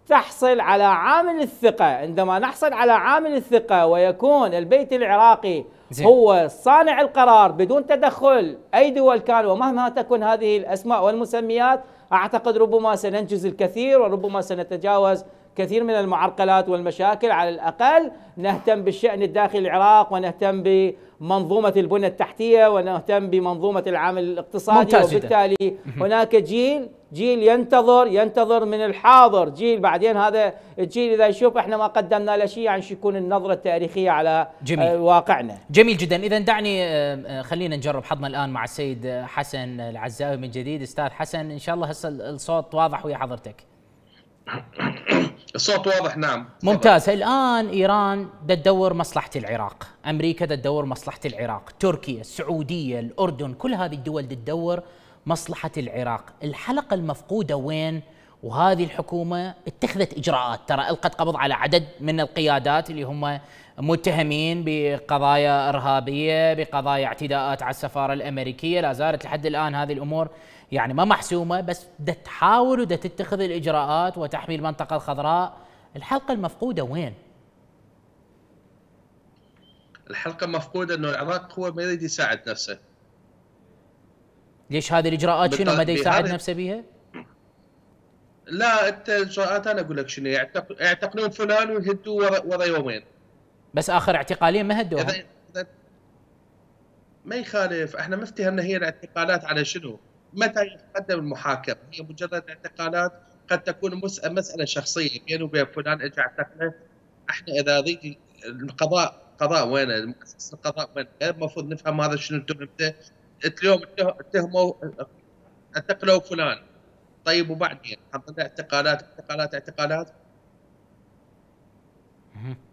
تحصل على عامل الثقه، عندما نحصل على عامل الثقه ويكون البيت العراقي زي. هو صانع القرار بدون تدخل اي دول كان ومهما تكن هذه الاسماء والمسميات اعتقد ربما سننجز الكثير وربما سنتجاوز كثير من المعرقلات والمشاكل على الأقل نهتم بالشأن الداخلي العراق ونهتم بمنظومة البنى التحتية ونهتم بمنظومة العمل الاقتصادي وبالتالي جدا. هناك جيل جيل ينتظر ينتظر من الحاضر جيل بعدين هذا الجيل اذا يشوف احنا ما قدمنا له شيء عن يعني شو يكون النظره التاريخيه على جميل. آه، واقعنا جميل جدا اذا دعني آه، آه، خلينا نجرب حظنا الان مع السيد حسن العزاوي من جديد استاذ حسن ان شاء الله هسه الصوت واضح ويا حضرتك الصوت واضح نعم ممتاز الان ايران تدور مصلحه العراق امريكا تدور مصلحه العراق تركيا السعوديه الاردن كل هذه الدول تدور مصلحه العراق الحلقه المفقوده وين وهذه الحكومه اتخذت اجراءات ترى القت قبض على عدد من القيادات اللي هم متهمين بقضايا ارهابيه بقضايا اعتداءات على السفاره الامريكيه لا زالت لحد الان هذه الامور يعني ما محسومه بس دا تحاول ودا تتخذ الاجراءات وتحمي المنطقه الخضراء الحلقه المفقوده وين؟ الحلقه المفقوده انه العراق هو ما يريد يساعد نفسه ليش هذه الاجراءات شنو ما يساعد نفسه بها؟ لا انت اجراءات انا اقول لك شنو يعتقلون فلان ويهدوا ورا, يومين بس اخر اعتقالين ما هدوها ما يخالف احنا ما افتهمنا هي الاعتقالات على شنو؟ متى يتقدم المحاكم؟ هي مجرد اعتقالات قد تكون مساله شخصيه بينه وبين فلان اجى اعتقله احنا اذا ضيق القضاء قضاء وين؟ مؤسسه القضاء وين؟ المفروض نفهم هذا شنو تهمته اليوم اتهموا اعتقلوا فلان طيب وبعدين حطينا اعتقالات اعتقالات اعتقالات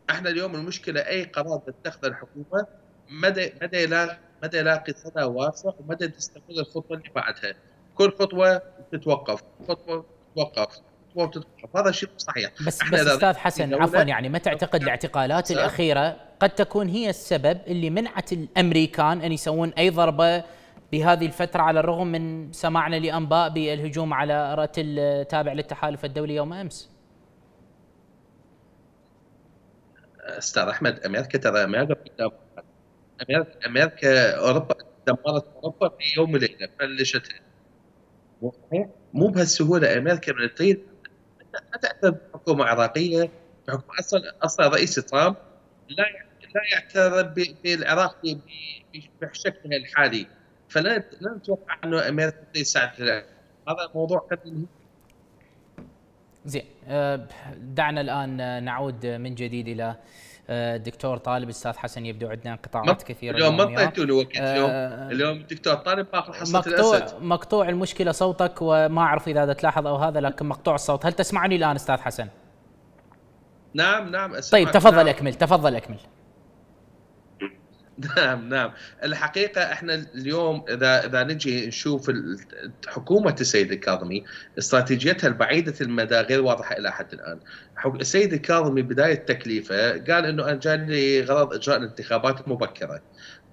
احنا اليوم المشكله اي قرار تتخذه الحكومه مدى مدى لا مدى يلاقي صدى واسع ومدى تستمر الخطوه اللي بعدها كل خطوه تتوقف خطوه تتوقف خطوه تتوقف هذا شيء صحيح بس بس استاذ حسن عفوا يعني ما تعتقد الاعتقالات أه؟ الاخيره قد تكون هي السبب اللي منعت الامريكان ان يسوون اي ضربه بهذه الفترة على الرغم من سماعنا لأنباء بالهجوم على رتل تابع للتحالف الدولي يوم أمس استاذ احمد امريكا ترى امريكا امريكا اوروبا دمرت اوروبا في يوم وليله بلشت مو بهالسهوله امريكا من الطين ما تعترف بحكومه عراقيه بحكم اصلا اصلا رئيس ترامب لا لا يعترف بالعراق بشكلها الحالي فلا لا نتوقع انه امريكا يساعد هذا موضوع قد زين آه، دعنا الان نعود من جديد الى آه، الدكتور طالب استاذ حسن يبدو عندنا انقطاعات كثيره اليوم ما اعطيتوا الوقت وقت آه، اليوم اليوم الدكتور طالب باخر حصه مقطوع الاسد مقطوع المشكله صوتك وما اعرف اذا تلاحظ او هذا لكن مقطوع الصوت هل تسمعني الان استاذ حسن؟ نعم نعم أسمعك طيب تفضل نعم. اكمل تفضل اكمل نعم نعم الحقيقة احنا اليوم اذا اذا نجي نشوف حكومة السيد الكاظمي استراتيجيتها البعيدة المدى غير واضحة الى حد الان. السيد الكاظمي بداية تكليفه قال انه انا جاني غرض اجراء الانتخابات المبكرة.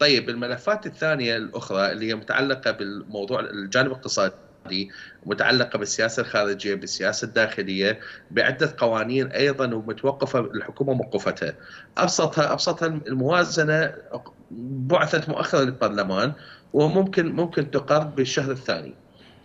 طيب الملفات الثانية الاخرى اللي هي متعلقة بالموضوع الجانب الاقتصادي الاقتصادي متعلقة بالسياسة الخارجية بالسياسة الداخلية بعدة قوانين أيضا ومتوقفة الحكومة موقفتها أبسطها أبسطها الموازنة بعثت مؤخرا للبرلمان وممكن ممكن تقر بالشهر الثاني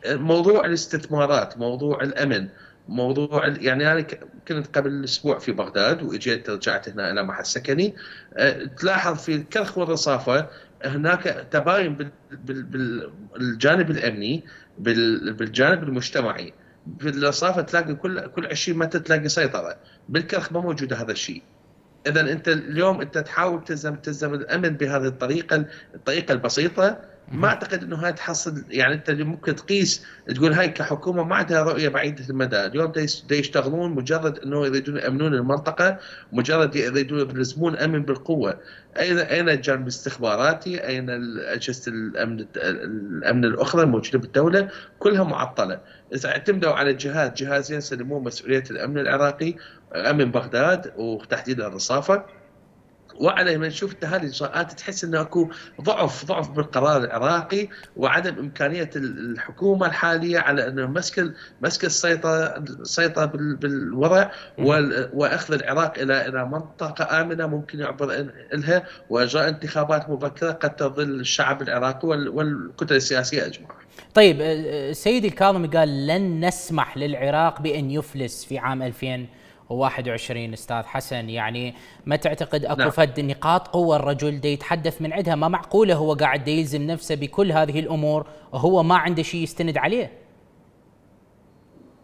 موضوع الاستثمارات موضوع الأمن موضوع يعني انا كنت قبل اسبوع في بغداد واجيت رجعت هنا الى محل سكني أه، تلاحظ في الكرخ والرصافه هناك تباين بالجانب الامني بالجانب المجتمعي بالرصافه تلاقي كل كل 20 متر تلاقي سيطره بالكرخ ما موجود هذا الشيء اذا انت اليوم انت تحاول تلزم تلزم الامن بهذه الطريقه الطريقه البسيطه ما اعتقد انه هاي تحصل يعني انت ممكن تقيس تقول هاي كحكومه ما عندها رؤيه بعيده المدى، اليوم يشتغلون مجرد انه يريدون يامنون المنطقه، مجرد يريدون يلزمون امن بالقوه، اين اين الجانب الاستخباراتي؟ اين اجهزه الامن الامن الاخرى الموجوده بالدوله؟ كلها معطله، اذا اعتمدوا على جهات جهازين سلموا مسؤوليه الامن العراقي، امن بغداد وتحديدا الرصافه وانا لما شفت الاجراءات تحس انه اكو ضعف ضعف بالقرار العراقي وعدم امكانيه الحكومه الحاليه على انه مسك مسك السيطره السيطره بالوضع واخذ العراق الى الى منطقه امنه ممكن يعبر لها واجراء انتخابات مبكره قد تظل الشعب العراقي والكتل السياسيه اجمع. طيب آه، آه، سيدي الكاظمي قال لن نسمح للعراق بان يفلس في عام 2000 و21 استاذ حسن يعني ما تعتقد اكو نعم. فد نقاط قوه الرجل دي يتحدث من عندها ما معقوله هو قاعد يلزم نفسه بكل هذه الامور وهو ما عنده شيء يستند عليه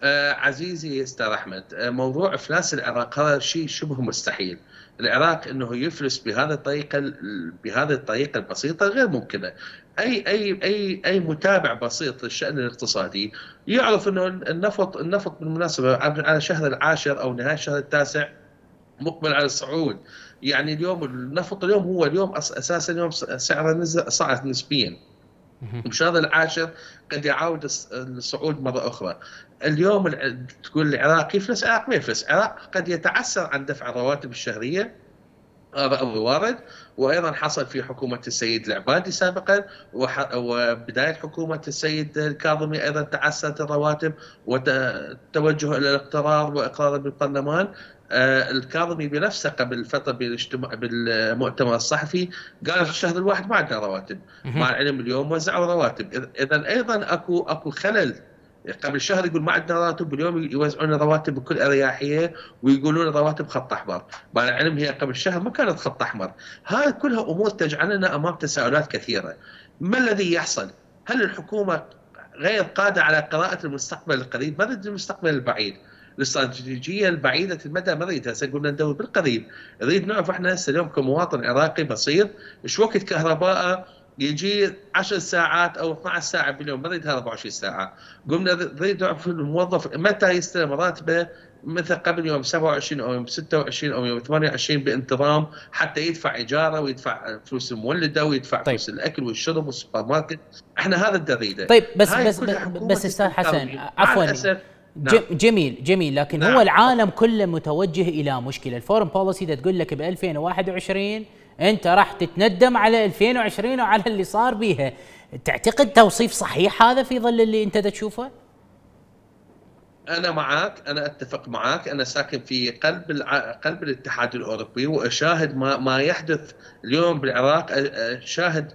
آه، عزيزي استاذ احمد آه، موضوع افلاس العراق هذا شيء شبه مستحيل العراق انه يفلس بهذه الطريقه بهذه الطريقه البسيطه غير ممكنه اي اي اي اي متابع بسيط للشان الاقتصادي يعرف انه النفط النفط بالمناسبه على شهر العاشر او نهايه الشهر التاسع مقبل على الصعود يعني اليوم النفط اليوم هو اليوم اساسا اليوم سعره نزل صعد نسبيا بشهر العاشر قد يعاود الصعود مره اخرى، اليوم تقول العراقي يفلس العراق ما يفلس العراق قد يتعسر عن دفع الرواتب الشهريه هذا امر وارد وايضا حصل في حكومه السيد العبادي سابقا وبدايه حكومه السيد الكاظمي ايضا تعسرت الرواتب وتوجه الى الاقترار واقرار بالبرلمان آه، الكاظمي بنفسه قبل فتره بالاجتماع بالمؤتمر الصحفي قال الشهر الواحد ما عندنا رواتب مع العلم اليوم وزعوا رواتب اذا ايضا اكو اكو خلل قبل شهر يقول ما عندنا رواتب واليوم يوزعون رواتب بكل اريحيه ويقولون رواتب خط احمر، مع العلم هي قبل شهر ما كانت خط احمر، هذه كلها امور تجعلنا امام تساؤلات كثيره. ما الذي يحصل؟ هل الحكومه غير قادره على قراءه المستقبل القريب؟ ما نريد المستقبل البعيد. الاستراتيجيه البعيده المدى ما نريدها، هسه قلنا ندور بالقريب، نريد نعرف احنا هسه اليوم كمواطن عراقي بسيط ايش وقت كهربائه يجي 10 ساعات او 12 ساعه في اليوم ما يريدها 24 ساعه قمنا نريد نعرف الموظف متى يستلم راتبه مثل قبل يوم 27 او يوم 26 او يوم 28 بانتظام حتى يدفع ايجاره ويدفع فلوس المولده ويدفع طيب. فلوس الاكل والشرب والسوبر ماركت احنا هذا الدريده طيب بس بس بس استاذ حسن عفوا نعم. جميل جميل لكن نعم. هو العالم كله متوجه الى مشكله الفورم بوليسي تقول لك ب 2021 انت راح تتندم على 2020 وعلى اللي صار بيها تعتقد توصيف صحيح هذا في ظل اللي انت تشوفه انا معك انا اتفق معك انا ساكن في قلب الع... قلب الاتحاد الاوروبي واشاهد ما ما يحدث اليوم بالعراق اشاهد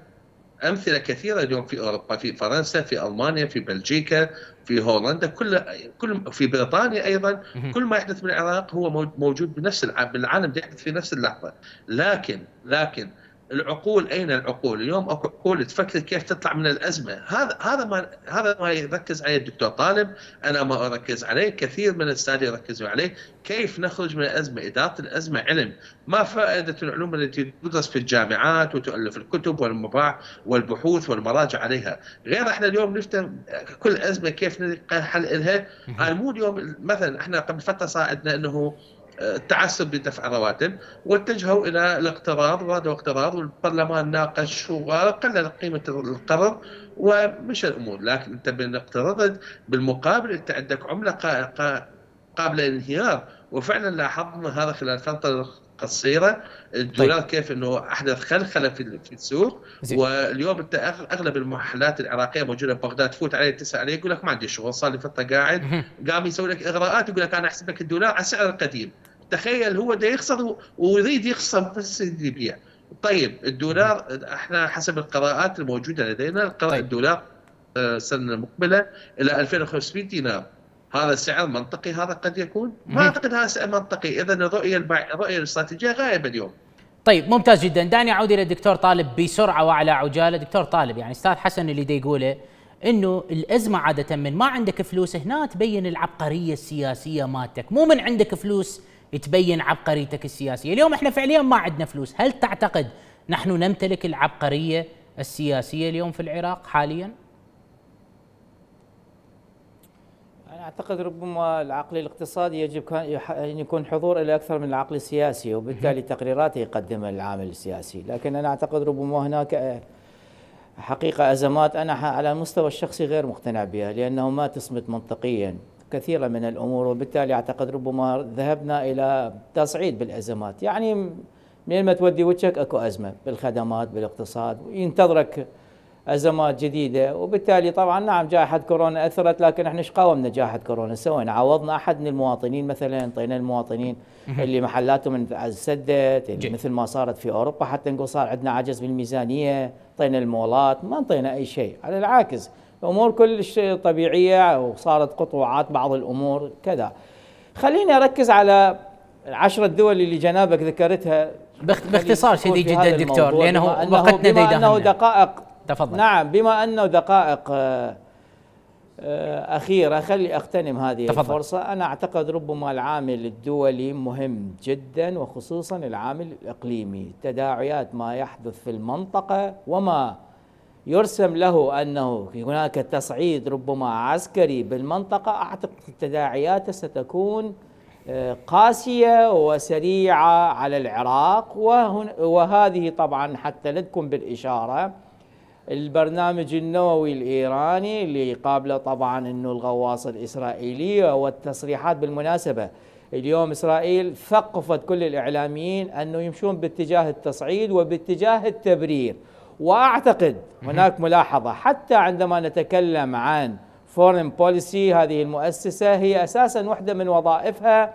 امثله كثيره اليوم في اوروبا في فرنسا في المانيا في بلجيكا في هولندا كل كل في بريطانيا ايضا كل ما يحدث بالعراق هو موجود بنفس العالم يحدث في نفس اللحظه لكن لكن العقول اين العقول؟ اليوم اكو عقول تفكر كيف تطلع من الازمه، هذا هذا ما هذا ما يركز عليه الدكتور طالب، انا ما اركز عليه، كثير من الساده يركزوا عليه، كيف نخرج من الازمه؟ اداره الازمه علم، ما فائده العلوم التي تدرس في الجامعات وتؤلف الكتب والمباع والبحوث والمراجع عليها، غير احنا اليوم نفتهم كل ازمه كيف نلقى حل لها، انا آه، مو اليوم مثلا احنا قبل فتره صار عندنا انه التعسف بدفع الرواتب واتجهوا الى الاقتراض وهذا اقتراض والبرلمان ناقش وقلل قيمه القرض ومشى الامور لكن انت بين اقترضت بالمقابل انت عندك عمله قابله للانهيار وفعلا لاحظنا هذا خلال فتره قصيره الدولار طيب. كيف انه احدث خلخله في السوق زي. واليوم انت اغلب المحلات العراقيه موجوده ببغداد تفوت عليه تسال عليه يقول لك ما عندي شغل صار لي فتره قاعد قام يسوي لك اغراءات يقول لك انا احسب لك الدولار على سعر القديم تخيل هو ده يخسر ويريد يخسر بس يبيع طيب الدولار احنا حسب القراءات الموجوده لدينا قراءة طيب. الدولار السنه آه، المقبله الى 2500 دينار هذا سعر منطقي هذا قد يكون ما اعتقد هذا سعر منطقي اذا الرؤيه البع... الرؤيه الاستراتيجيه غائبه اليوم طيب ممتاز جدا دعني اعود الى الدكتور طالب بسرعه وعلى عجاله دكتور طالب يعني استاذ حسن اللي دي يقوله انه الازمه عاده من ما عندك فلوس هنا تبين العبقريه السياسيه مالتك مو من عندك فلوس تبين عبقريتك السياسيه، اليوم احنا فعليا ما عندنا فلوس، هل تعتقد نحن نمتلك العبقريه السياسيه اليوم في العراق حاليا؟ انا اعتقد ربما العقل الاقتصادي يجب ان يكون حضور الى اكثر من العقل السياسي وبالتالي تقريراته يقدمها للعامل السياسي، لكن انا اعتقد ربما هناك آه، حقيقه ازمات انا على المستوى الشخصي غير مقتنع بها لانه ما تصمت منطقيا كثيرة من الامور وبالتالي اعتقد ربما ذهبنا الى تصعيد بالازمات يعني من ما تودي وجهك اكو ازمه بالخدمات بالاقتصاد ينتظرك ازمات جديده وبالتالي طبعا نعم جائحه كورونا اثرت لكن احنا ايش قاومنا جائحه كورونا سوينا عوضنا احد من المواطنين مثلا اعطينا المواطنين اللي محلاتهم سدت اللي مثل ما صارت في اوروبا حتى نقول صار عندنا عجز بالميزانيه اعطينا المولات ما اعطينا اي شيء على العاكس الامور كلش طبيعيه وصارت قطوعات بعض الامور كذا خليني اركز على العشرة دول اللي جنابك ذكرتها باختصار شديد جدا دكتور لانه وقتنا بما ديدهن. انه دقائق تفضل نعم بما انه دقائق آه، آه، أخيرة خلي أغتنم هذه تفضل. الفرصة أنا أعتقد ربما العامل الدولي مهم جدا وخصوصا العامل الإقليمي تداعيات ما يحدث في المنطقة وما يرسم له أنه هناك تصعيد ربما عسكري بالمنطقة أعتقد تداعياته ستكون آه، قاسية وسريعة على العراق وهذه طبعا حتى لدكم بالإشارة البرنامج النووي الإيراني اللي قابله طبعا أنه الغواصة الإسرائيلية والتصريحات بالمناسبة اليوم إسرائيل ثقفت كل الإعلاميين أنه يمشون باتجاه التصعيد وباتجاه التبرير واعتقد هناك ملاحظه حتى عندما نتكلم عن فورن بوليسي هذه المؤسسه هي اساسا واحده من وظائفها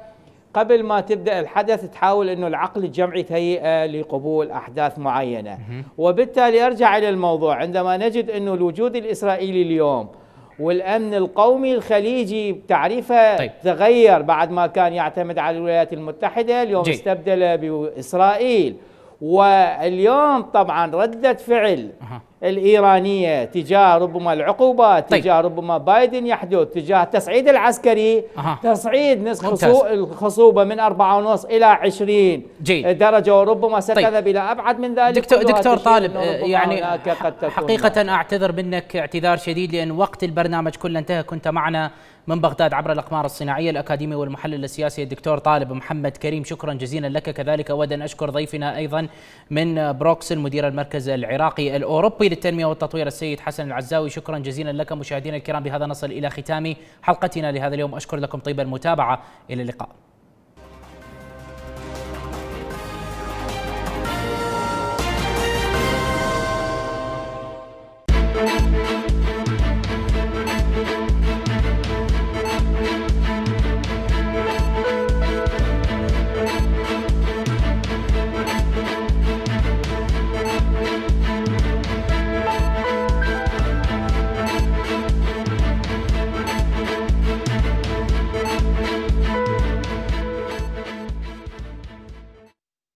قبل ما تبدا الحدث تحاول انه العقل الجمعي تهيئه لقبول احداث معينه وبالتالي ارجع الى الموضوع عندما نجد انه الوجود الاسرائيلي اليوم والامن القومي الخليجي تعريفه طيب. تغير بعد ما كان يعتمد على الولايات المتحده اليوم جي. استبدل باسرائيل واليوم طبعا ردة فعل الإيرانية تجاه ربما العقوبات طيب. تجاه ربما بايدن يحدث تجاه التصعيد العسكري أه. تصعيد نسخ الخصوبة من 4.5 إلى 20 جيد. درجة وربما طيب. ستذهب طيب. إلى أبعد من ذلك دكتور, دكتور طالب آه، يعني حقيقة أعتذر منك اعتذار شديد لأن وقت البرنامج كله انتهى كنت معنا من بغداد عبر الأقمار الصناعية الأكاديمي والمحلل السياسي الدكتور طالب محمد كريم شكرا جزيلا لك كذلك أود أن أشكر ضيفنا أيضا من بروكسل مدير المركز العراقي الأوروبي للتنمية والتطوير السيد حسن العزاوي شكرا جزيلا لك مشاهدينا الكرام بهذا نصل إلى ختام حلقتنا لهذا اليوم أشكر لكم طيب المتابعة إلى اللقاء